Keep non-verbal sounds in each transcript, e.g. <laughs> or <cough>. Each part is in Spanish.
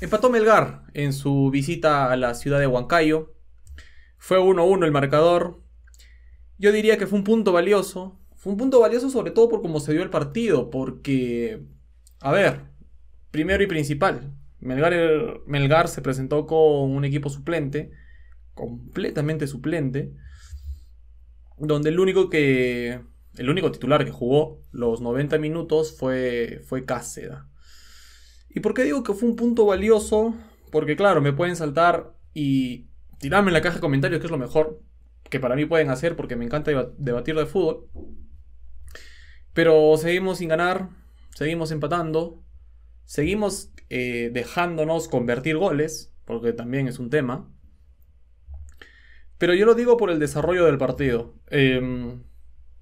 Empató Melgar en su visita a la ciudad de Huancayo. Fue 1-1 el marcador. Yo diría que fue un punto valioso. Fue un punto valioso sobre todo por cómo se dio el partido, porque, a ver, primero y principal, Melgar, eh, se presentó con un equipo suplente, completamente suplente, donde el único que el único titular que jugó los 90 minutos fue, fue Cáceres. ¿Y por qué digo que fue un punto valioso? Porque claro, me pueden saltar y tirarme en la caja de comentarios, que es lo mejor que para mí pueden hacer, porque me encanta debatir de fútbol. Pero seguimos sin ganar, seguimos empatando, seguimos eh, dejándonos convertir goles, porque también es un tema. Pero yo lo digo por el desarrollo del partido. Eh,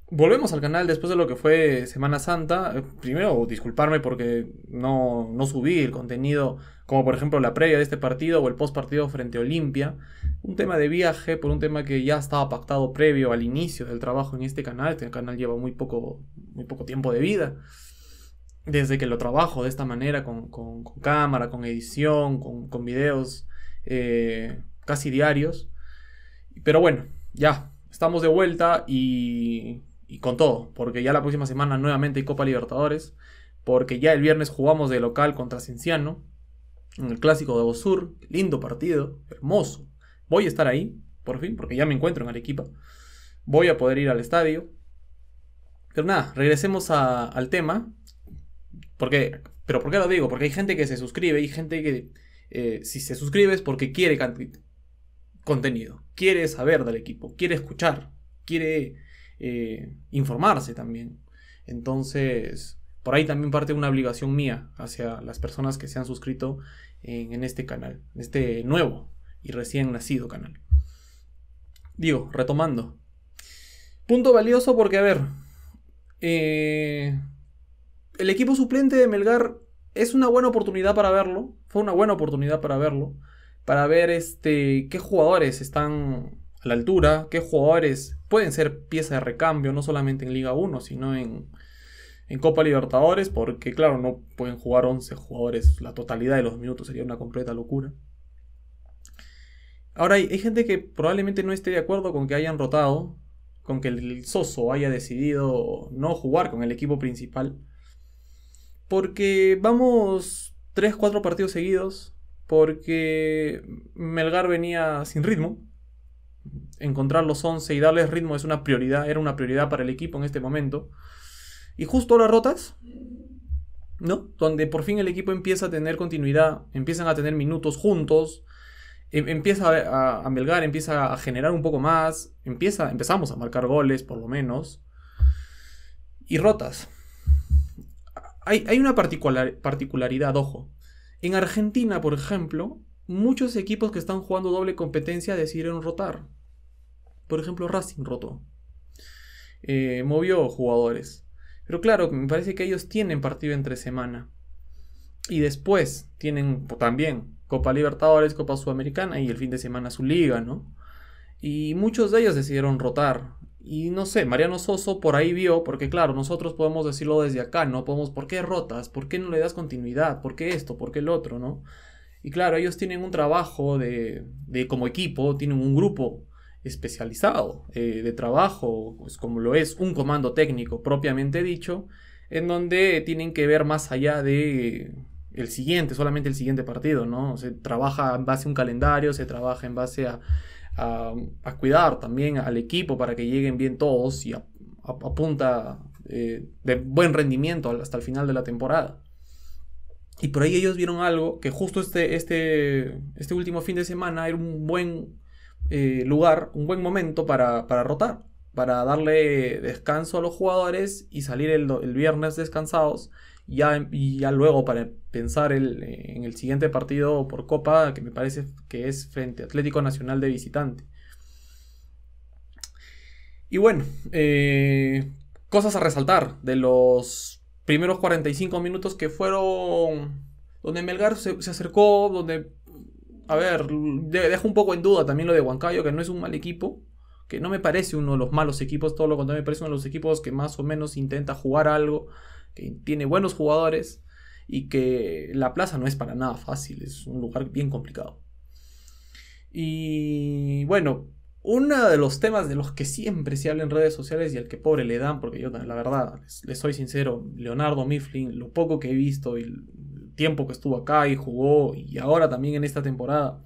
Volvemos al canal después de lo que fue Semana Santa. Eh, primero, disculparme porque no, subí el contenido, como por ejemplo la previa de este partido o el post partido frente a Olimpia. Un tema de viaje por un tema que ya estaba pactado previo al inicio del trabajo en este canal. Este canal lleva muy poco, muy poco tiempo de vida. Desde que lo trabajo de esta manera, con, cámara, con edición, con, videos eh, casi diarios. Pero bueno, ya, estamos de vuelta y y con todo, porque ya la próxima semana nuevamente hay Copa Libertadores, porque ya el viernes jugamos de local contra Cinciano en el clásico de Bosur, lindo partido, hermoso. Voy a estar ahí, por fin, porque ya me encuentro en Arequipa. Voy a poder ir al estadio. Pero nada, regresemos al tema. Porque, pero ¿por qué lo digo? Porque hay gente que se suscribe y gente que eh, si se suscribe es porque quiere contenido, quiere saber del equipo, quiere escuchar, quiere eh, informarse también. Entonces, por ahí también parte una obligación mía hacia las personas que se han suscrito en, este canal, en este nuevo y recién nacido canal. Digo, retomando. Punto valioso porque, a ver, eh, el equipo suplente de Melgar es una buena oportunidad para verlo. Fue una buena oportunidad para verlo. Para ver este, qué jugadores están la altura, qué jugadores pueden ser pieza de recambio, no solamente en Liga 1, sino en, en Copa Libertadores, porque claro, no pueden jugar 11 jugadores la totalidad de los minutos, sería una completa locura. Ahora, hay, hay gente que probablemente no esté de acuerdo con que hayan rotado, con que el Soso haya decidido no jugar con el equipo principal, porque vamos 3-4 partidos seguidos, porque Melgar venía sin ritmo, encontrar los 11 y darles ritmo es una prioridad, era una prioridad para el equipo en este momento. Y justo ahora rotas, ¿no? Donde por fin el equipo empieza a tener continuidad, empiezan a tener minutos juntos, em, empieza a, a, melgar, empieza a generar un poco más, empieza, empezamos a marcar goles por lo menos. Y rotas. Hay, una particularidad, ojo. En Argentina, por ejemplo, muchos equipos que están jugando doble competencia decidieron rotar. Por ejemplo, Racing rotó. Eh, movió jugadores. Pero claro, me parece que ellos tienen partido entre semana. Y después tienen también Copa Libertadores, Copa Sudamericana y el fin de semana su liga, ¿no? Y muchos de ellos decidieron rotar. Y no sé, Mariano Soso por ahí vio, porque claro, nosotros podemos decirlo desde acá, ¿no? Podemos, ¿por qué rotas? ¿Por qué no le das continuidad? ¿Por qué esto? ¿Por qué el otro? ¿No? Y claro, ellos tienen un trabajo de, de como equipo, tienen un grupo especializado eh, de trabajo, pues, como lo es un comando técnico propiamente dicho, en donde tienen que ver más allá de el siguiente, solamente el siguiente partido, ¿no? Se trabaja en base a un calendario, se trabaja en base a, cuidar también al equipo para que lleguen bien todos y apunta eh, de buen rendimiento hasta el final de la temporada. Y por ahí ellos vieron algo que justo este, este, este último fin de semana era un buen eh, lugar, un buen momento para, rotar, para darle descanso a los jugadores y salir el, viernes descansados. Ya, y ya luego para pensar eh, en el siguiente partido por Copa, que me parece que es frente Atlético Nacional de visitante. Y bueno, eh, cosas a resaltar de los primeros 45 minutos que fueron donde Melgar se, se acercó, donde a ver, dejo un poco en duda también lo de Huancayo, que no es un mal equipo, que no me parece uno de los malos equipos, todo lo contrario, me parece uno de los equipos que más o menos intenta jugar algo, que tiene buenos jugadores y que la plaza no es para nada fácil, es un lugar bien complicado. Y bueno, uno de los temas de los que siempre se habla en redes sociales y al que pobre le dan, porque yo la verdad, le soy sincero, Leonardo Mifflin, lo poco que he visto y tiempo que estuvo acá y jugó y ahora también en esta temporada.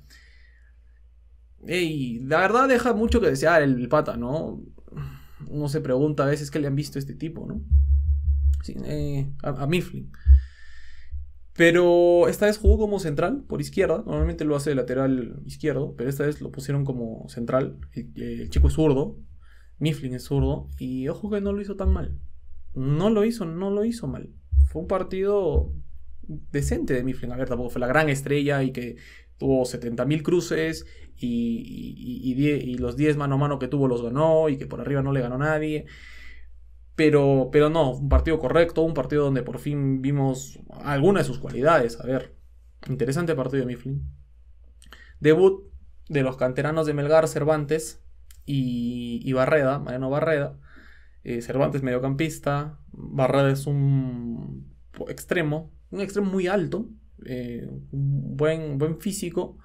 Y la verdad deja mucho que desear el, pata, ¿no? Uno se pregunta a veces qué le han visto a este tipo, ¿no? Eh, a, Mifflin. Pero esta vez jugó como central por izquierda. Normalmente lo hace de lateral izquierdo, pero esta vez lo pusieron como central. El, el chico es zurdo. Mifflin es zurdo. Y ojo que no lo hizo tan mal. No lo hizo, no lo hizo mal. Fue un partido decente de Mifflin. A ver, tampoco fue la gran estrella y que tuvo 70.000 cruces y, los 10 mano a mano que tuvo los ganó y que por arriba no le ganó nadie. Pero, pero no, un partido correcto, un partido donde por fin vimos algunas de sus cualidades. A ver, interesante partido de Mifflin. Debut de los canteranos de Melgar, Cervantes y, Barreda, Mariano Barreda. Eh, Cervantes mediocampista, Barreda es un extremo, un extremo muy alto, eh, un buen, buen físico,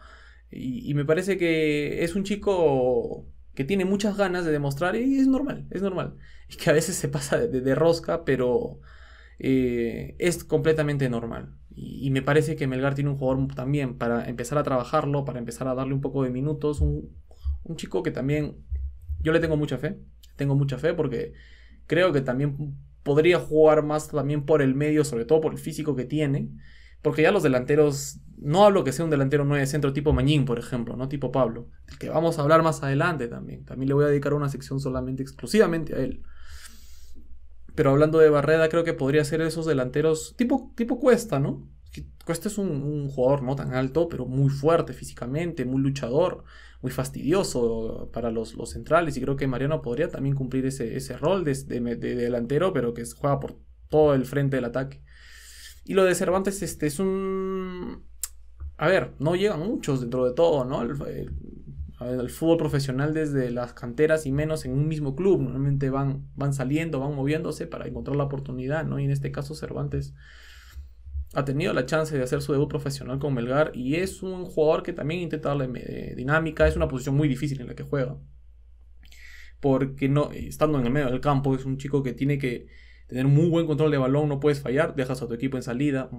y, me parece que es un chico que tiene muchas ganas de demostrar, y es normal, es normal, <laughs> y que a veces se pasa de, rosca, pero eh, es completamente normal. Y, me parece que Melgar tiene un jugador también para empezar a trabajarlo, para empezar a darle un poco de minutos, un, un chico que también yo le tengo mucha fe, tengo mucha fe porque creo que también podría jugar más también por el medio, sobre todo por el físico que tiene. Porque ya los delanteros, no hablo que sea un delantero 9 de centro tipo Mañín, por ejemplo, no tipo Pablo, del que vamos a hablar más adelante también. También le voy a dedicar una sección solamente, exclusivamente a él. Pero hablando de Barreda, creo que podría ser esos delanteros tipo, tipo Cuesta, ¿no? Cuesta es un, jugador no tan alto, pero muy fuerte físicamente, muy luchador, muy fastidioso para los, centrales. Y creo que Mariano podría también cumplir ese, rol de, delantero, pero que juega por todo el frente del ataque. Y lo de Cervantes este, es un... A ver, no llegan muchos dentro de todo, ¿no? El, fútbol profesional desde las canteras y menos en un mismo club. Normalmente van, van saliendo, van moviéndose para encontrar la oportunidad, ¿no? Y en este caso Cervantes ha tenido la chance de hacer su debut profesional con Melgar y es un jugador que también intenta darle eh, dinámica, es una posición muy difícil en la que juega. Porque no, eh, estando en el medio del campo es un chico que tiene que tener muy buen control de balón, no puedes fallar, dejas a tu equipo en salida,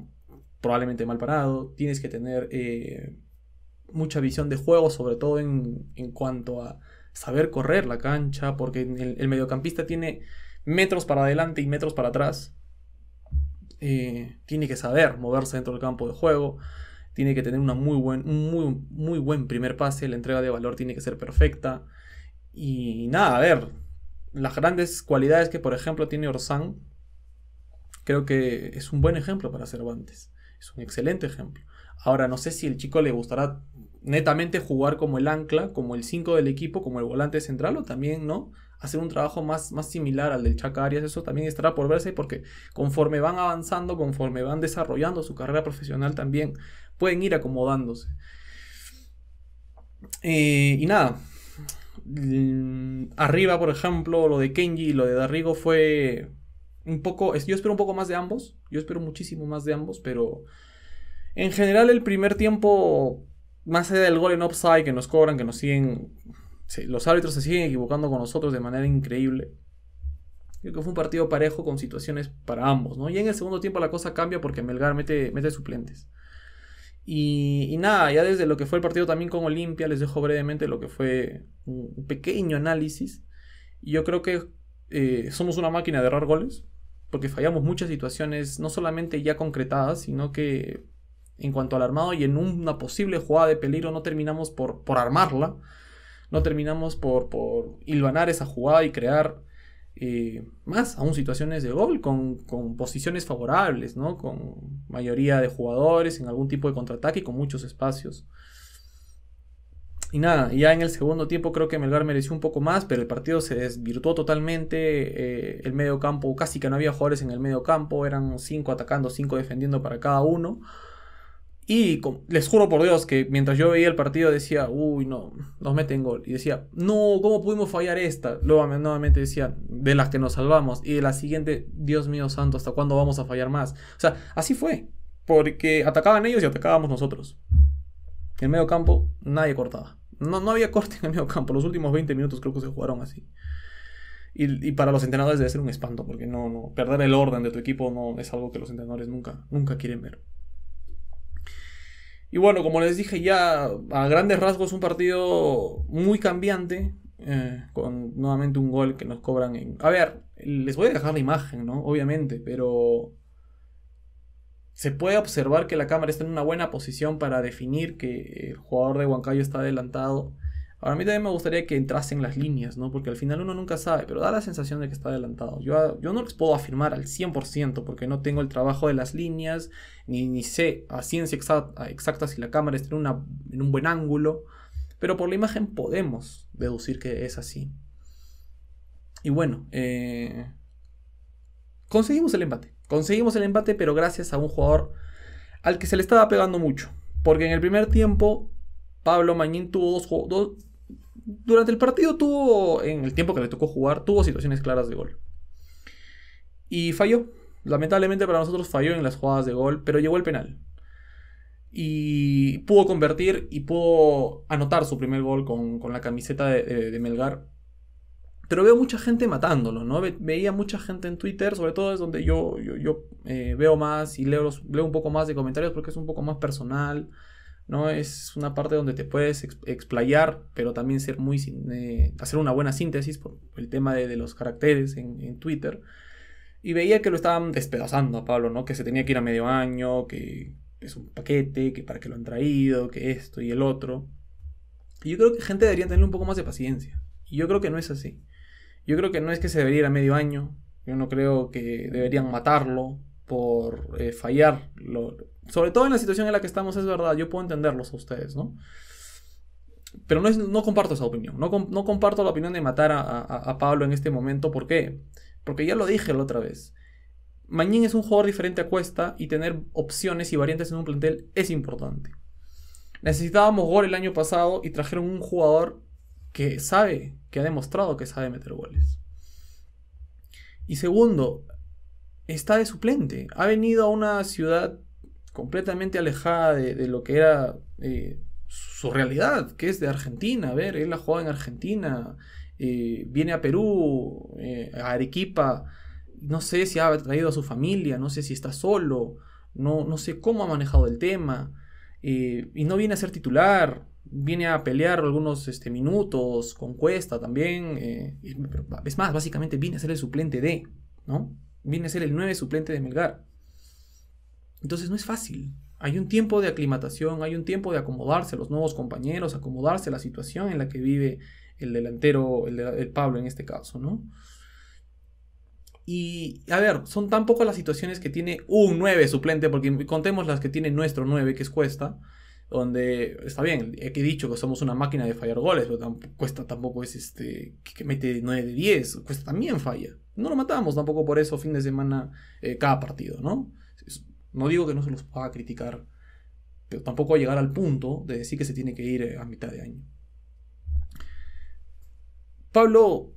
probablemente mal parado, tienes que tener eh, mucha visión de juego, sobre todo en, cuanto a saber correr la cancha, porque el mediocampista tiene metros para adelante y metros para atrás eh, tiene que saber moverse dentro del campo de juego, tiene que tener una muy buen, un muy, muy buen primer pase, la entrega de valor tiene que ser perfecta. Y nada, a ver, las grandes cualidades que por ejemplo tiene Orsán, creo que es un buen ejemplo para Cervantes, es un excelente ejemplo. Ahora, no sé si el chico le gustará netamente jugar como el ancla, como el 5 del equipo, como el volante central o también, ¿no? hacer un trabajo más, más similar al del Chaka Arias, eso también estará por verse porque conforme van avanzando, conforme van desarrollando su carrera profesional también pueden ir acomodándose. Eh, y nada, mm, arriba por ejemplo, lo de Kenji y lo de Darrigo fue un poco, yo espero un poco más de ambos, yo espero muchísimo más de ambos, pero en general el primer tiempo, más allá del gol en upside que nos cobran, que nos siguen los árbitros se siguen equivocando con nosotros de manera increíble. Creo que fue un partido parejo con situaciones para ambos, ¿no? Y en el segundo tiempo la cosa cambia porque Melgar mete, mete suplentes. Y, nada, ya desde lo que fue el partido también con Olimpia, les dejo brevemente lo que fue un pequeño análisis. Y yo creo que eh, somos una máquina de errar goles, porque fallamos muchas situaciones, no solamente ya concretadas, sino que en cuanto al armado y en una posible jugada de peligro no terminamos por, por armarla no terminamos por, hilvanar esa jugada y crear eh, más aún situaciones de gol con, posiciones favorables, ¿no? Con mayoría de jugadores en algún tipo de contraataque y con muchos espacios. Y nada, ya en el segundo tiempo creo que Melgar mereció un poco más, pero el partido se desvirtuó totalmente. Eh, el medio campo, casi que no había jugadores en el medio campo, eran cinco atacando, cinco defendiendo para cada uno. Y les juro por Dios que mientras yo veía el partido decía, uy, no, nos meten gol. Y decía, no, ¿cómo pudimos fallar esta? Luego nuevamente decía, de las que nos salvamos. Y de la siguiente, Dios mío santo, ¿hasta cuándo vamos a fallar más? O sea, así fue. Porque atacaban ellos y atacábamos nosotros. En medio campo, nadie cortaba. No, no había corte en el medio campo. Los últimos 20 minutos creo que se jugaron así. Y, y, para los entrenadores debe ser un espanto, porque no, no, perder el orden de tu equipo no es algo que los entrenadores nunca, nunca quieren ver. Y bueno, como les dije ya, a grandes rasgos un partido muy cambiante, eh, con nuevamente un gol que nos cobran en... A ver, les voy a dejar la imagen, ¿no? Obviamente, pero se puede observar que la cámara está en una buena posición para definir que el jugador de Huancayo está adelantado Ahora, a mí también me gustaría que entrasen las líneas, ¿no? Porque al final uno nunca sabe, pero da la sensación de que está adelantado. Yo, ah, yo no les puedo afirmar al 100% porque no tengo el trabajo de las líneas, ni, ni sé a ciencia exacta, si la cámara está en, una, en un buen ángulo, pero por la imagen podemos deducir que es así. Y bueno, eh, conseguimos el empate. Conseguimos el empate, pero gracias a un jugador al que se le estaba pegando mucho. Porque en el primer tiempo Pablo Mañín tuvo dos, Durante el partido tuvo, en el tiempo que le tocó jugar, tuvo situaciones claras de gol. Y falló. Lamentablemente para nosotros falló en las jugadas de gol, pero llegó el penal. Y pudo convertir y pudo anotar su primer gol con, la camiseta de, Melgar. Pero veo mucha gente matándolo, ¿no? veía mucha gente en Twitter, sobre todo es donde yo, yo, eh, veo más y leo, leo un poco más de comentarios porque es un poco más personal ¿no? Es una parte donde te puedes explayar, pero también ser muy, eh, hacer una buena síntesis por el tema de, los caracteres en, Twitter. Y veía que lo estaban despedazando a Pablo, ¿no? Que se tenía que ir a medio año, que es un paquete, que para qué lo han traído, que esto y el otro. Y yo creo que gente debería tener un poco más de paciencia. Y yo creo que no es así. Yo creo que no es que se debería ir a medio año. Yo no creo que deberían matarlo por eh, fallar lo, sobre todo en la situación en la que estamos, es verdad, yo puedo entenderlos a ustedes, ¿no? Pero no, comparto esa opinión, no, comparto la opinión de matar a, a, Pablo en este momento, ¿por qué? Porque ya lo dije la otra vez, Mañín es un jugador diferente a Cuesta y tener opciones y variantes en un plantel es importante. Necesitábamos gol el año pasado y trajeron un jugador que sabe, que ha demostrado que sabe meter goles. Y segundo, está de suplente. Ha venido a una ciudad completamente alejada de, lo que era eh, su realidad, que es de Argentina. A ver, él ha jugado en Argentina, eh, viene a Perú, eh, a Arequipa, no sé si ha traído a su familia, no sé si está solo, no, no sé cómo ha manejado el tema, y no viene a ser titular, viene a pelear algunos este, minutos con Cuesta también. es más, básicamente viene a ser el suplente de, ¿no? Viene a ser el 9 suplente de Melgar. Entonces no es fácil. Hay un tiempo de aclimatación, hay un tiempo de acomodarse a los nuevos compañeros, acomodarse a la situación en la que vive el delantero, el, Pablo en este caso, ¿no? Y a ver, son tan pocas las situaciones que tiene un 9 suplente, porque contemos las que tiene nuestro 9, que es Cuesta, donde está bien, he dicho que somos una máquina de fallar goles, pero Cuesta tampoco es este que, mete 9 de 10, Cuesta también falla. No lo matamos tampoco por eso fin de semana eh, cada partido, ¿no? No digo que no se los pueda criticar, pero tampoco a llegar al punto de decir que se tiene que ir eh, a mitad de año. Pablo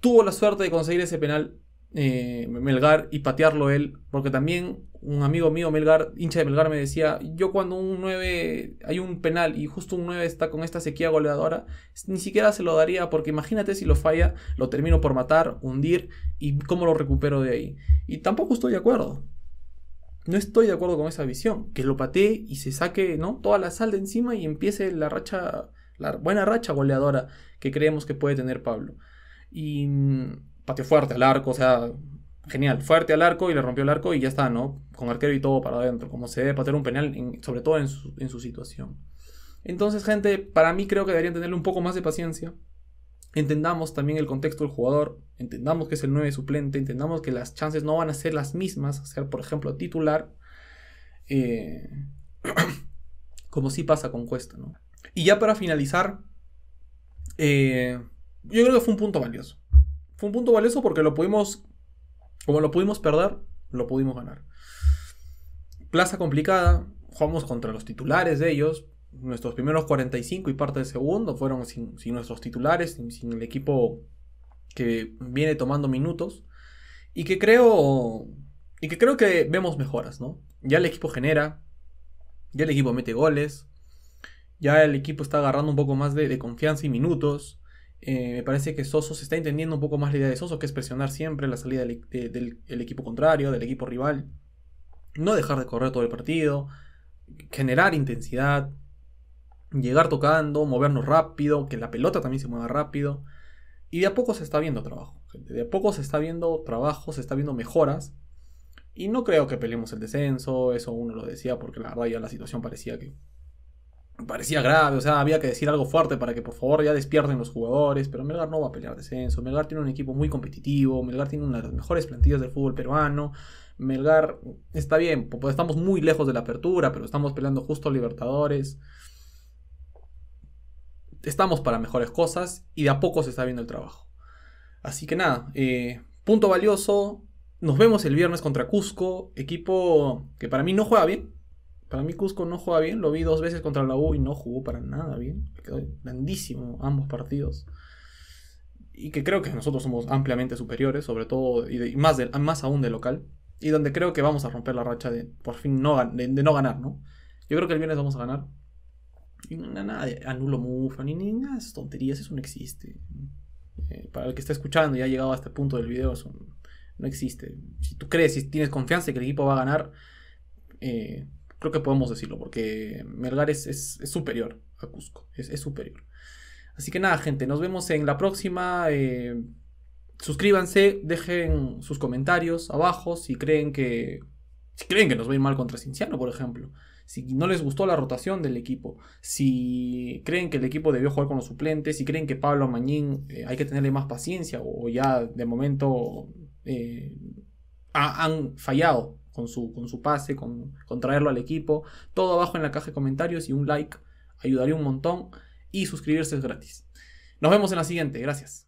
tuvo la suerte de conseguir ese penal eh, Melgar y patearlo él, porque también un amigo mío, Melgar, hincha de Melgar, me decía, yo cuando un 9, hay un penal y justo un 9 está con esta sequía goleadora, ni siquiera se lo daría, porque imagínate si lo falla, lo termino por matar, hundir y cómo lo recupero de ahí. Y tampoco estoy de acuerdo no estoy de acuerdo con esa visión. Que lo patee y se saque ¿no? toda la sal de encima y empiece la racha, la buena racha goleadora que creemos que puede tener Pablo. Y mm, pateó fuerte al arco, o sea, genial, fuerte al arco y le rompió el arco y ya está, ¿no? Con arquero y todo para adentro, como se debe patear un penal, sobre todo en su, en su situación. Entonces, gente, para mí creo que deberían tenerle un poco más de paciencia entendamos también el contexto del jugador, entendamos que es el 9 suplente, entendamos que las chances no van a ser las mismas, ser por ejemplo titular, eh, <clears throat> como si pasa con Cuesta. ¿no? Y ya para finalizar, eh, yo creo que fue un punto valioso. Fue un punto valioso porque lo pudimos, como lo pudimos perder, lo pudimos ganar. Plaza complicada, jugamos contra los titulares de ellos, nuestros primeros 45 y parte del segundo fueron sin, nuestros titulares, sin, el equipo que viene tomando minutos y que creo y que creo que vemos mejoras, ¿no? Ya el equipo genera, ya el equipo mete goles, ya el equipo está agarrando un poco más de, confianza y minutos. Eh, me parece que Soso se está entendiendo un poco más la idea de Soso, que es presionar siempre la salida del, equipo contrario, del equipo rival, no dejar de correr todo el partido, generar intensidad, llegar tocando, movernos rápido, que la pelota también se mueva rápido. Y de a poco se está viendo trabajo, De a poco se está viendo trabajo, se está viendo mejoras. Y no creo que peleemos el descenso, eso uno lo decía porque la verdad la situación parecía que parecía grave, o sea, había que decir algo fuerte para que por favor ya despierten los jugadores, pero Melgar no va a pelear descenso, Melgar tiene un equipo muy competitivo, Melgar tiene una de las mejores plantillas del fútbol peruano, Melgar está bien, pues estamos muy lejos de la apertura, pero estamos peleando justo Libertadores estamos para mejores cosas y de a poco se está viendo el trabajo. Así que nada, eh, punto valioso. Nos vemos el viernes contra Cusco, equipo que para mí no juega bien. Para mí Cusco no juega bien, lo vi dos veces contra la U y no jugó para nada bien. Quedó grandísimo ambos partidos. Y que creo que nosotros somos ampliamente superiores, sobre todo, y, más, más aún de local. Y donde creo que vamos a romper la racha de por fin no, de no ganar, ¿no? Yo creo que el viernes vamos a ganar nada, anulo mufa, ni, nada de tonterías, eso no existe. Eh, para el que está escuchando y ha llegado a este punto del video, eso no existe. Si tú crees, si tienes confianza de que el equipo va a ganar, eh, creo que podemos decirlo, porque Melgar es, superior a Cusco, es, superior. Así que nada, gente, nos vemos en la próxima. Eh, suscríbanse, dejen sus comentarios abajo si creen que si creen que nos va a ir mal contra Cinciano, por ejemplo si no les gustó la rotación del equipo, si creen que el equipo debió jugar con los suplentes, si creen que Pablo Mañín eh, hay que tenerle más paciencia o ya de momento eh, han fallado con su, con su pase, con, con traerlo al equipo. Todo abajo en la caja de comentarios y un like ayudaría un montón y suscribirse es gratis. Nos vemos en la siguiente, gracias.